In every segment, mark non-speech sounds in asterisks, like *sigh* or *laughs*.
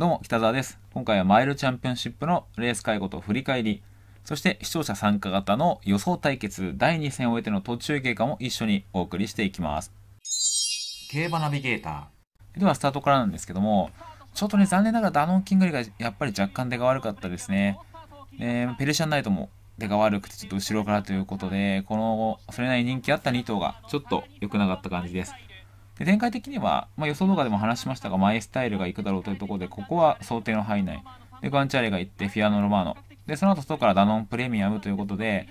どうも、北澤です。今回はマイルチャンピオンシップのレース介護と振り返り、そして視聴者参加型の予想対決第2戦を終えての途中経過も一緒にお送りしていきます。競馬ナビゲーター。では、スタートからなんですけども、ちょっとね、残念ながらダノンキングリがやっぱり若干出が悪かったですね。えー、ペルシャンナイトも出が悪くてちょっと後ろからということで、この、それなりに人気あった2頭がちょっと良くなかった感じです。で展開的には、まあ、予想動画でも話しましたが、マイスタイルが行くだろうというところで、ここは想定の範囲内。で、ガンチャレが行って、フィアノ・ロマーノ。で、その後、外からダノンプレミアムということで、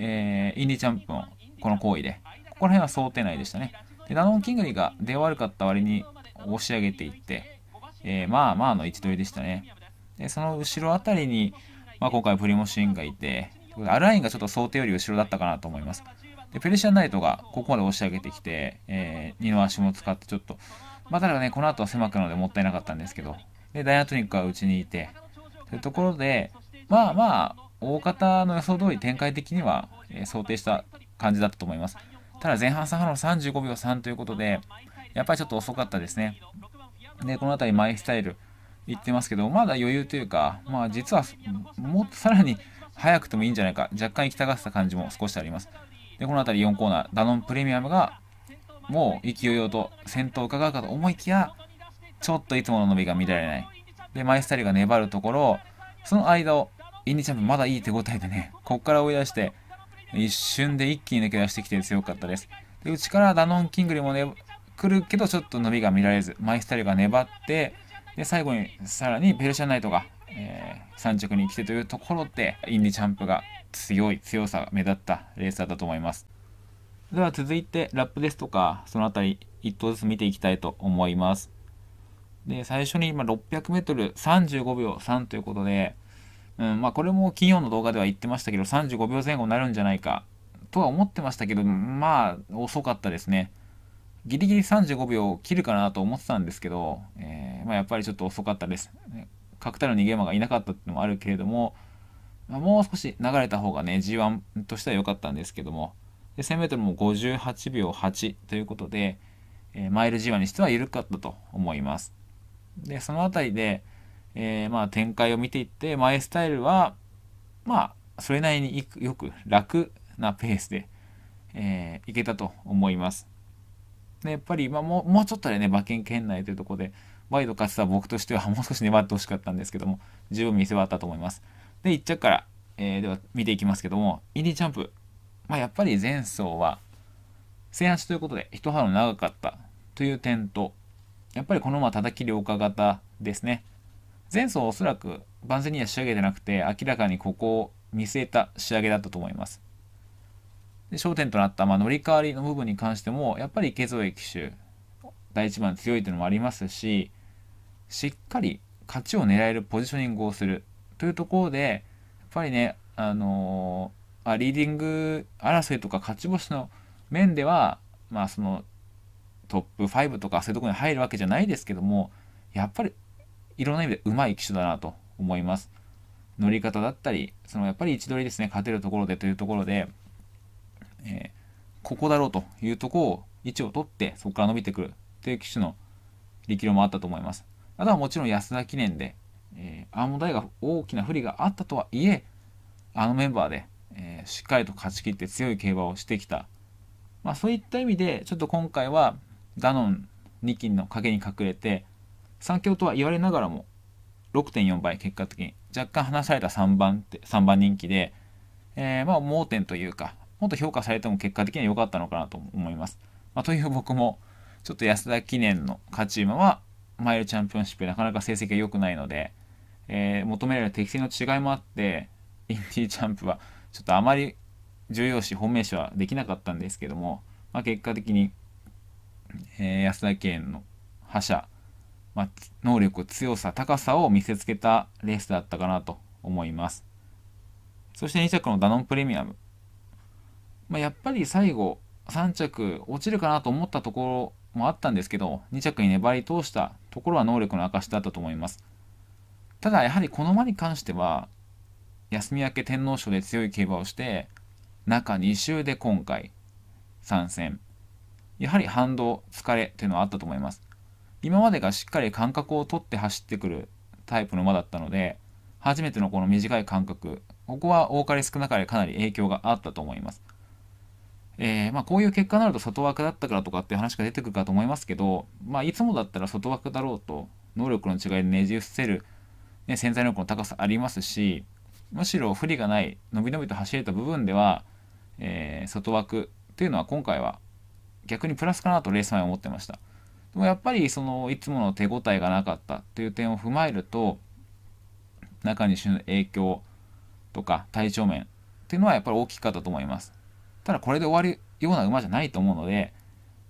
えー、インディチャンプのこの行為で、ここら辺は想定内でしたね。で、ダノン・キングリが出悪かった割に押し上げていって、えー、まあまあの位置取りでしたね。で、その後ろあたりに、まあ、今回プリモシンがいて、アラインがちょっと想定より後ろだったかなと思います。で、ペルシアンナイトがここまで押し上げてきて、えー、二の足も使ってちょっと、まあ、ただね、この後は狭くのでもったいなかったんですけど、で、ダイナトニックはうちにいて、というところで、まあまあ、大方の予想通り展開的には、えー、想定した感じだったと思います。ただ前半3ロの35秒3ということで、やっぱりちょっと遅かったですね。で、この辺りマイスタイル言ってますけど、まだ余裕というか、まあ実はもっとさらに早くてもいいんじゃないか、若干行きたがった感じも少しあります。で、この辺り4コーナー、ダノンプレミアムが、もう勢いよと先頭を伺うかと思いきや、ちょっといつもの伸びが見られない。で、マイスタイルが粘るところ、その間を、インディチャンプまだいい手応えでね、こっから追い出して、一瞬で一気に抜け出してきて強かったです。で、内からダノンキングにもね、来るけど、ちょっと伸びが見られず、マイスタイルが粘って、で、最後にさらにペルシャナイトが、えー、3着に来てというところで、インディチャンプが強い強さが目立ったレーサーだと思いますでは続いてラップですとかその辺り1投ずつ見ていきたいと思いますで最初に今 600m35 秒3ということで、うんまあ、これも金曜の動画では言ってましたけど35秒前後になるんじゃないかとは思ってましたけどまあ遅かったですねギリギリ35秒切るかなと思ってたんですけど、えー、まあ、やっぱりちょっと遅かったです。確たる逃げ馬がいなかったっていうのもあるけれども、まあ、もう少し流れた方がね、G1 としては良かったんですけども、1000m も58秒8ということで、えー、マイル G1 にしては緩かったと思います。で、そのあたりで、えー、まあ展開を見ていって、マイスタイルは、まあ、それなりによく楽なペースで、えー、いけたと思います。で、やっぱり、まあ、もう、もうちょっとでね、馬券圏内というところで、ワイド勝ては僕としてはもう少し粘ってほしかったんですけども、十分見せ終わったと思います。で、1着から、えー、では見ていきますけども、インディーチャンプ。まあ、やっぱり前走は、制圧ということで、一波長かったという点と、やっぱりこのまま叩き良化型ですね。前走おそらく万全には仕上げてなくて、明らかにここを見据えた仕上げだったと思います。で焦点となった、まあ、乗り換わりの部分に関しても、やっぱり池添騎手、第1番強いというのもありますし、しっかり勝ちを狙えるポジショニングをするというところで、やっぱりね、あのー、リーディング争いとか勝ち星の面では、まあそのトップ5とかそういうとこに入るわけじゃないですけども、やっぱりいろんな意味でうまい機種だなと思います。乗り方だったり、そのやっぱり位置取りですね、勝てるところでというところで、えー、ここだろうというとこを位置を取って、そこから伸びてくるという機種の力量もあったと思います。あとはもちろん安田記念でえー、アーモンドアイが大きな不利があったとはいえ、あのメンバーで、えー、しっかりと勝ち切って強い競馬をしてきた。まあそういった意味で、ちょっと今回はダノン2金の陰に隠れて、3強とは言われながらも6.4倍結果的に若干離された3番って3番人気で、えー、まあ盲点というかもっと評価されても結果的には良かったのかなと思います、まあ、という僕もちょっと安田記念の勝ち馬はマイルチャンピオンシップなかなか成績が良くないので、えー、求められる適性の違いもあって *laughs* インディージャンプはちょっとあまり重要視本命視はできなかったんですけども、まあ、結果的に、えー、安田県の覇者、まあ、能力強さ高さを見せつけたレースだったかなと思いますそして2着のダノンプレミアム、まあ、やっぱり最後3着落ちるかなと思ったところもあったんですけど2着に粘り通したところは能力の証だったと思いますただやはりこの馬に関しては休み明け天皇賞で強い競馬をして中2週で今回参戦やはり反動疲れというのはあったと思います今までがしっかり感覚を取って走ってくるタイプの馬だったので初めてのこの短い間隔ここは多かれ少なかれかなり影響があったと思いますえー、まあ、こういう結果になると外枠だったからとかっていう話が出てくるかと思いますけど、まあ、いつもだったら外枠だろうと能力の違いでねじ伏せるね、潜在能力の高さありますしむしろ不利がない伸び伸びと走れた部分では、えー、外枠というのは今回は逆にプラスかなとレース前は思ってましたでもやっぱりそのいつもの手応えがなかったという点を踏まえると中西の影響とか体調面っていうのはやっぱり大きかったと思いますただこれで終わるような馬じゃないと思うので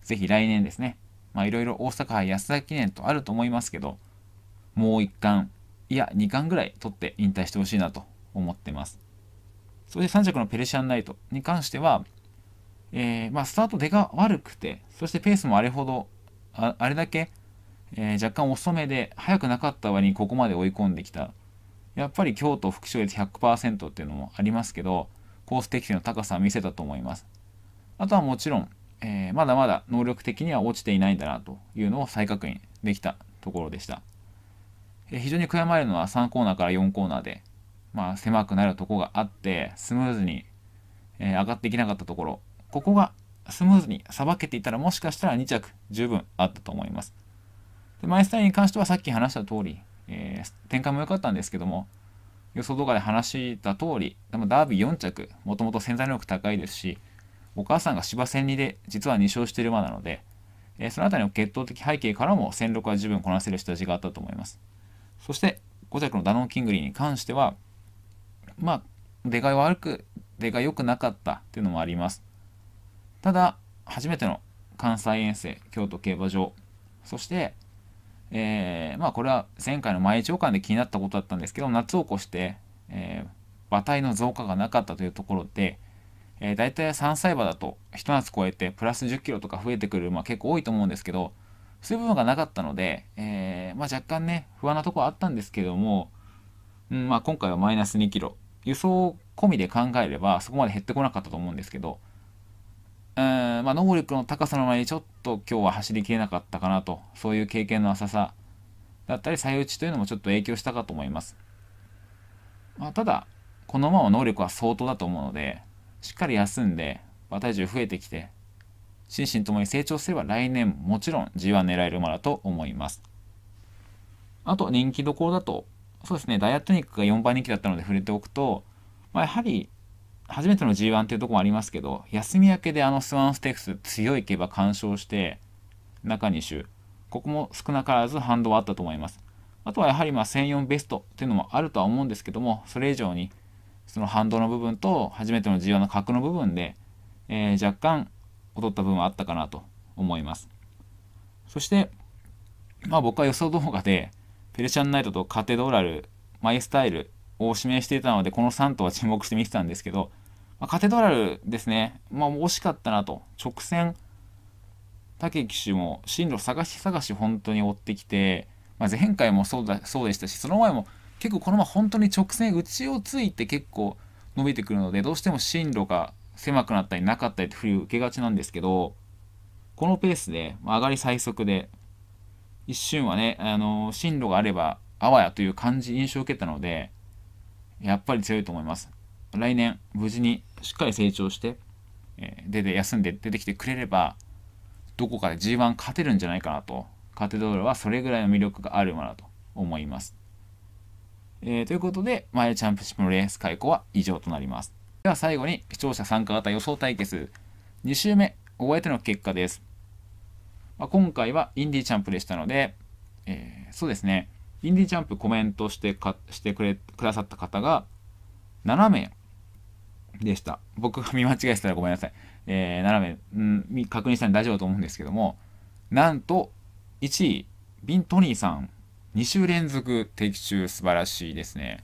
是非来年ですねまいろいろ大阪杯安田記念とあると思いますけどもう一貫いや2巻ぐらい取って引退してほしいなと思ってますそして3着のペルシアンナイトに関しては、えー、まあ、スタート出が悪くてそしてペースもあれほどあれだけ、えー、若干遅めで速くなかった割にここまで追い込んできたやっぱり京都副賞率100%っていうのもありますけどコース適性の高さは見せたと思いますあとはもちろん、えー、まだまだ能力的には落ちていないんだなというのを再確認できたところでした非常に悔やまれるのは3コーナーから4コーナーで、まあ、狭くなるとこがあってスムーズに、え上がっていけなかったところここがスムーズにさばけていたらもしかしたら2着十分あったと思いますでマイスタイルに関してはさっき話した通り、えー、展開も良かったんですけども予想動画で話した通りでもダービー4着もともと潜在能力高いですしお母さんが芝千里で実は2勝している馬なので、えー、その辺りの決闘的背景からも戦力は十分こなせる人たちがあったと思いますそして5着のダノンキングリーに関してはまあ出が悪く出が良くなかったっていうのもありますただ初めての関西遠征京都競馬場そしてえー、まあこれは前回の前長官で気になったことだったんですけど夏を越して、えー、馬体の増加がなかったというところで、えー、大体3歳馬だと一夏超えてプラス1 0キロとか増えてくる馬結構多いと思うんですけどそういう部分がなかったので、えー、まあ、若干ね、不安なとこはあったんですけども、うん、まあ、今回はマイナス2キロ。輸送込みで考えれば、そこまで減ってこなかったと思うんですけど、えまあ、能力の高さの前にちょっと今日は走りきれなかったかなと、そういう経験の浅さだったり、最打ちというのもちょっと影響したかと思います。まあ、ただ、このまま能力は相当だと思うので、しっかり休んで、体重増えてきて、心身ともに成長すれば来年もちろん G1 狙える馬だと思います。あと人気どころだと、そうですね、ダイアトニックが4番人気だったので触れておくと、まあ、やはり初めての G1 っていうとこもありますけど、休み明けであのスワンステークス強い競馬干渉して、中2周、ここも少なからず反動はあったと思います。あとはやはりまあ1004ベストっていうのもあるとは思うんですけども、それ以上にその反動の部分と初めての G1 の角の部分で、えー、若干劣った部分はあったかなと思います。そして、まあ僕は予想動画で、ペルシャンナイトとカテドラル、マイスタイルを指名していたので、この3頭は注目して見てたんですけど、まあ、カテドラルですね、まあ惜しかったなと、直線、武騎手も進路探し探し本当に追ってきて、まあ、前回もそうだそうでしたし、その前も結構このまま本当に直線、内をついて結構伸びてくるので、どうしても進路が狭くなったりなかったりって振り受けがちなんですけど、このペースで、上がり最速で、一瞬はね、あの進路があれば、あわやという感じ、印象を受けたので、やっぱり強いと思います。来年、無事にしっかり成長して、え出て、休んで出てきてくれれば、どこかで G1 勝てるんじゃないかなと。カテドールはそれぐらいの魅力がある馬だと思います。えー、ということで、前チャンピオンシップのレース解雇は以上となります。では最後に視聴者参加型予想対決2週目終えての結果です、まあ、今回はインディーチャンプでしたので、えー、そうですねインディーチャンプコメントしてかしてくれくださった方が7名でした僕が見間違えてたらごめんなさい、えー、7名、うん、確認したら大丈夫だと思うんですけどもなんと1位ビン・トニーさん2週連続的中素晴らしいですね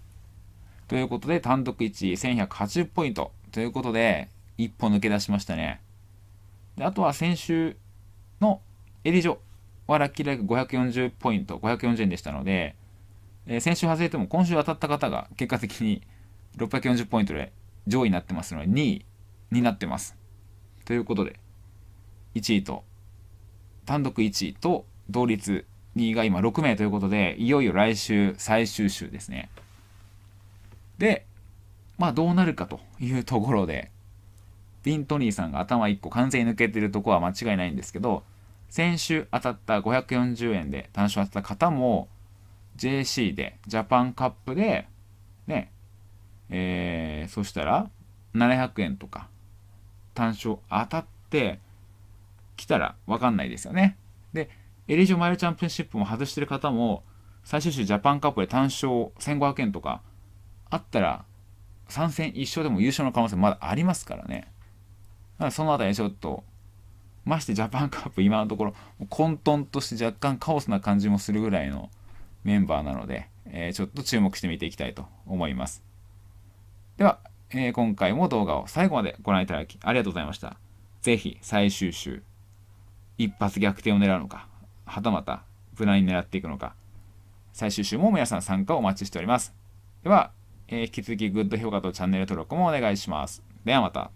ということで、単独1位、1180ポイント。ということで、一歩抜け出しましたね。であとは先週のエリジョはラッキーライク540ポイント、540円でしたので、えー、先週外れても今週当たった方が結果的に640ポイントで上位になってますので、2位になってます。ということで、1位と、単独1位と同率2位が今6名ということで、いよいよ来週最終週ですね。で、まあどうなるかというところで、ビン・トニーさんが頭1個完全に抜けてるとこは間違いないんですけど、先週当たった540円で単勝当たった方も、JC で、ジャパンカップで、ね、えー、そしたら、700円とか、単勝当たって、来たら分かんないですよね。で、エリジョマイルチャンピオンシップも外してる方も、最終週ジャパンカップで単勝1500円とか、あったら、3戦1勝でも優勝の可能性まだありますからね。だからそのあたりちょっと、ましてジャパンカップ今のところ、混沌として若干カオスな感じもするぐらいのメンバーなので、えー、ちょっと注目して見ていきたいと思います。では、えー、今回も動画を最後までご覧いただきありがとうございました。ぜひ最終週、一発逆転を狙うのか、はたまた無難に狙っていくのか、最終週も皆さん参加をお待ちしております。では、えー、引き続きグッド評価とチャンネル登録もお願いします。ではまた。